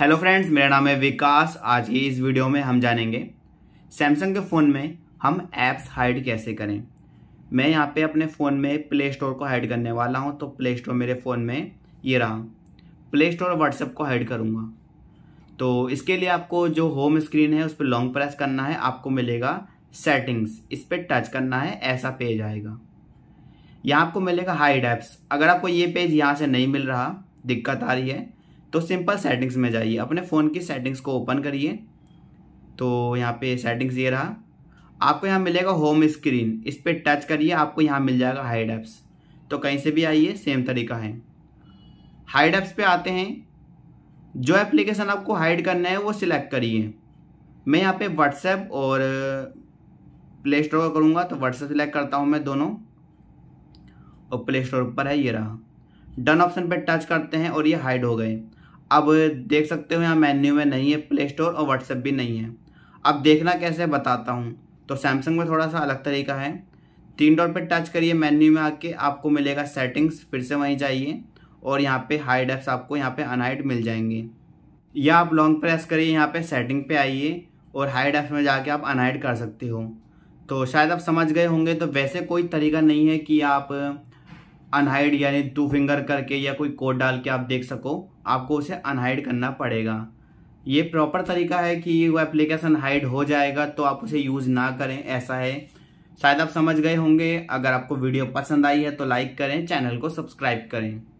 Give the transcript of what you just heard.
hello friends मेरा नाम है विकास आज की इस वीडियो में हम जानेंगे सैमसंग के फ़ोन में हम ऐप्स हाइड कैसे करें मैं यहाँ पे अपने फ़ोन में प्ले स्टोर को हाइड करने वाला हूँ तो प्ले स्टोर मेरे फ़ोन में ये रहा प्ले स्टोर व्हाट्सएप को हाइड करूँगा तो इसके लिए आपको जो होम स्क्रीन है उस पर लॉन्ग प्रेस करना है आपको मिलेगा सेटिंग्स इस पर टच करना है ऐसा पेज आएगा यहाँ आपको मिलेगा हाइड ऐप्स अगर आपको ये पेज यहाँ से नहीं मिल रहा दिक्कत आ रही है तो सिंपल सेटिंग्स में जाइए अपने फ़ोन की सेटिंग्स को ओपन करिए तो यहाँ पे सेटिंग्स ये रहा आपको यहाँ मिलेगा होम स्क्रीन इस पर टच करिए आपको यहाँ मिल जाएगा हाइड एप्स तो कहीं से भी आइए सेम तरीका है हाइड एप्स पे आते हैं जो एप्लीकेशन आपको हाइड करना है वो सिलेक्ट करिए मैं यहाँ पे व्हाट्सएप और प्ले स्टोर का करूँगा तो व्हाट्सएप सिलेक्ट करता हूँ मैं दोनों और प्ले स्टोर पर है ये रहा डन ऑप्शन पर टच करते हैं और ये हाइड हो गए अब देख सकते हो यहाँ मेन्यू में नहीं है प्ले स्टोर और व्हाट्सएप भी नहीं है अब देखना कैसे बताता हूँ तो सैमसंग में थोड़ा सा अलग तरीका है तीन डॉट पे टच करिए मेन्यू में आके आपको मिलेगा सेटिंग्स फिर से वहीं जाइए और यहाँ पे हाई डेप्स आपको यहाँ पे अनहाइड मिल जाएंगे या आप लॉन्ग प्रेस करिए यहाँ पे सेटिंग पे आइए और हाई डेप्स में जाके आप अनहाइड कर सकते हो तो शायद आप समझ गए होंगे तो वैसे कोई तरीका नहीं है कि आप अनहाइड यानी टू फिंगर करके या कोई कोड डाल के आप देख सको आपको उसे अनहाइड करना पड़ेगा ये प्रॉपर तरीका है कि वो एप्लीकेशन हाइड हो जाएगा तो आप उसे यूज़ ना करें ऐसा है शायद आप समझ गए होंगे अगर आपको वीडियो पसंद आई है तो लाइक करें चैनल को सब्सक्राइब करें